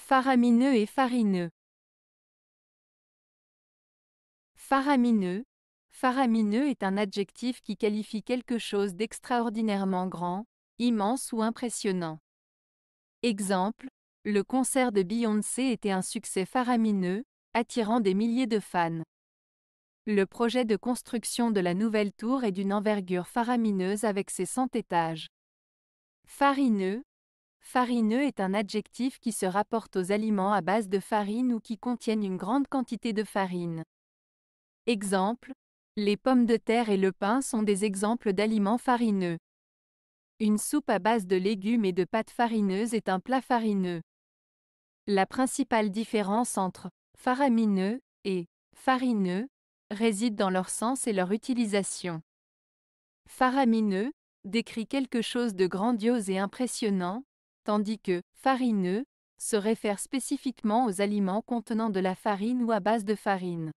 Faramineux et farineux. Faramineux. Faramineux est un adjectif qui qualifie quelque chose d'extraordinairement grand, immense ou impressionnant. Exemple, le concert de Beyoncé était un succès faramineux, attirant des milliers de fans. Le projet de construction de la nouvelle tour est d'une envergure faramineuse avec ses 100 étages. Farineux, Farineux est un adjectif qui se rapporte aux aliments à base de farine ou qui contiennent une grande quantité de farine. Exemple, les pommes de terre et le pain sont des exemples d'aliments farineux. Une soupe à base de légumes et de pâtes farineuses est un plat farineux. La principale différence entre faramineux et farineux réside dans leur sens et leur utilisation. Faramineux décrit quelque chose de grandiose et impressionnant, tandis que farineux se réfère spécifiquement aux aliments contenant de la farine ou à base de farine.